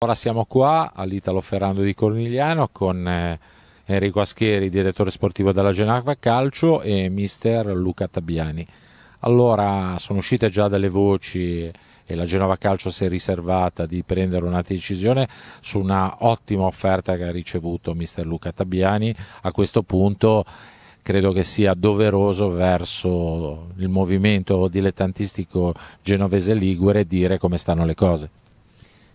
Ora siamo qua all'Italo Ferrando di Cornigliano con eh, Enrico Ascheri, direttore sportivo della Genova Calcio e mister Luca Tabiani. Allora, sono uscite già delle voci e la Genova Calcio si è riservata di prendere una decisione su una ottima offerta che ha ricevuto mister Luca Tabiani. A questo punto credo che sia doveroso verso il movimento dilettantistico genovese Ligure dire come stanno le cose.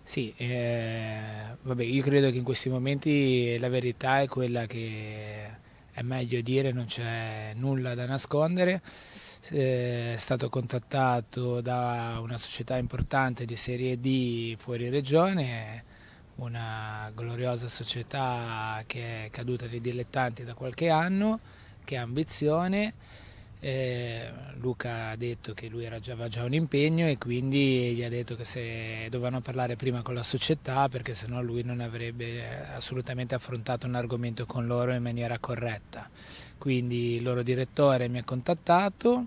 Sì, eh, vabbè, io credo che in questi momenti la verità è quella che è meglio dire, non c'è nulla da nascondere. Eh, è stato contattato da una società importante di Serie D fuori regione, una gloriosa società che è caduta nei dilettanti da qualche anno, che ha ambizione eh, Luca ha detto che lui già, aveva già un impegno e quindi gli ha detto che se dovevano parlare prima con la società perché sennò lui non avrebbe eh, assolutamente affrontato un argomento con loro in maniera corretta. Quindi il loro direttore mi ha contattato,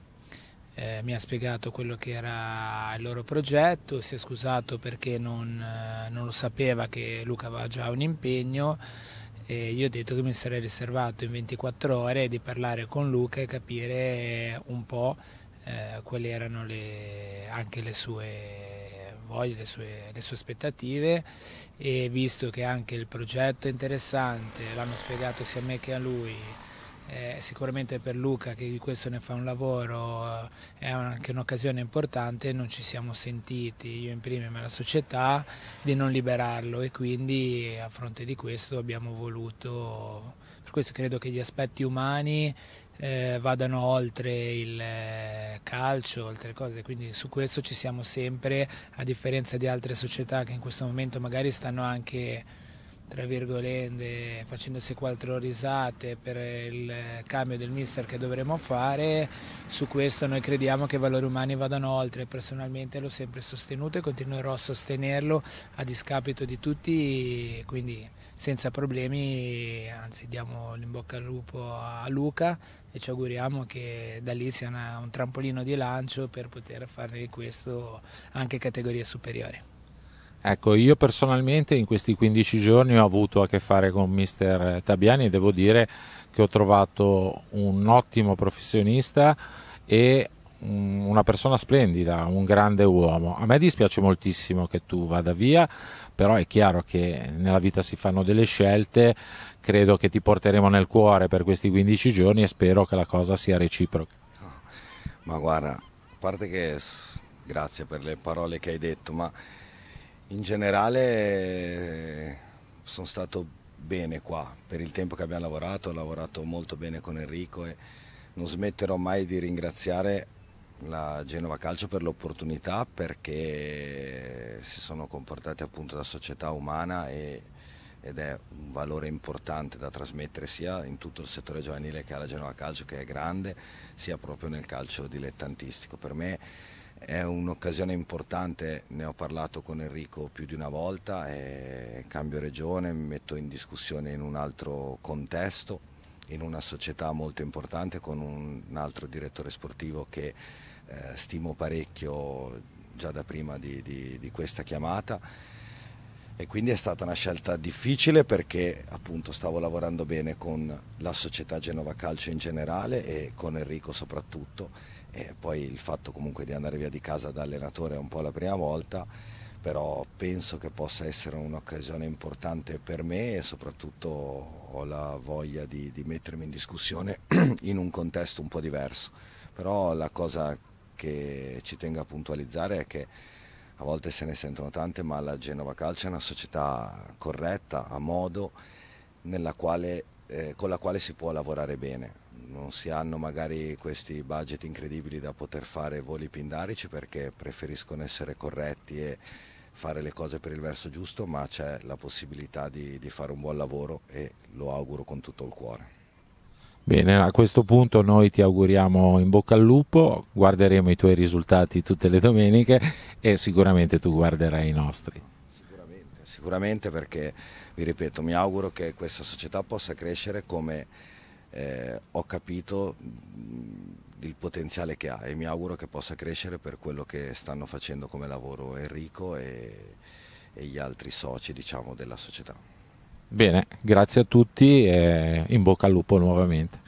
eh, mi ha spiegato quello che era il loro progetto, si è scusato perché non, eh, non lo sapeva che Luca aveva già un impegno. E io ho detto che mi sarei riservato in 24 ore di parlare con Luca e capire un po' eh, quali erano le, anche le sue voglie, le sue, le sue, aspettative e visto che anche il progetto è interessante, l'hanno spiegato sia a me che a lui, eh, sicuramente per Luca che di questo ne fa un lavoro eh, è anche un'occasione importante, non ci siamo sentiti io in prima ma la società di non liberarlo e quindi a fronte di questo abbiamo voluto, per questo credo che gli aspetti umani eh, vadano oltre il eh, calcio, oltre le cose, quindi su questo ci siamo sempre, a differenza di altre società che in questo momento magari stanno anche tra virgolette, facendosi quattro risate per il cambio del mister che dovremo fare, su questo noi crediamo che i valori umani vadano oltre, personalmente l'ho sempre sostenuto e continuerò a sostenerlo a discapito di tutti, quindi senza problemi, anzi diamo in bocca al lupo a Luca e ci auguriamo che da lì sia una, un trampolino di lancio per poter fare di questo anche categorie superiori. Ecco, io personalmente in questi 15 giorni ho avuto a che fare con mister Tabiani e devo dire che ho trovato un ottimo professionista e una persona splendida, un grande uomo. A me dispiace moltissimo che tu vada via, però è chiaro che nella vita si fanno delle scelte, credo che ti porteremo nel cuore per questi 15 giorni e spero che la cosa sia reciproca. Ma guarda, a parte che grazie per le parole che hai detto, ma in generale sono stato bene qua per il tempo che abbiamo lavorato, ho lavorato molto bene con Enrico e non smetterò mai di ringraziare la Genova Calcio per l'opportunità perché si sono comportati appunto da società umana e, ed è un valore importante da trasmettere sia in tutto il settore giovanile che alla Genova Calcio che è grande sia proprio nel calcio dilettantistico. Per me è un'occasione importante, ne ho parlato con Enrico più di una volta, cambio regione, mi metto in discussione in un altro contesto, in una società molto importante con un altro direttore sportivo che eh, stimo parecchio già da prima di, di, di questa chiamata e quindi è stata una scelta difficile perché appunto stavo lavorando bene con la società Genova Calcio in generale e con Enrico soprattutto e poi il fatto comunque di andare via di casa da allenatore è un po' la prima volta però penso che possa essere un'occasione importante per me e soprattutto ho la voglia di, di mettermi in discussione in un contesto un po' diverso però la cosa che ci tengo a puntualizzare è che a volte se ne sentono tante, ma la Genova Calcio è una società corretta, a modo, quale, eh, con la quale si può lavorare bene. Non si hanno magari questi budget incredibili da poter fare voli pindarici perché preferiscono essere corretti e fare le cose per il verso giusto, ma c'è la possibilità di, di fare un buon lavoro e lo auguro con tutto il cuore. Bene, a questo punto noi ti auguriamo in bocca al lupo, guarderemo i tuoi risultati tutte le domeniche e sicuramente tu guarderai i nostri. Sicuramente, sicuramente perché, vi ripeto, mi auguro che questa società possa crescere come eh, ho capito mm, il potenziale che ha e mi auguro che possa crescere per quello che stanno facendo come lavoro Enrico e, e gli altri soci diciamo, della società. Bene, grazie a tutti e in bocca al lupo nuovamente.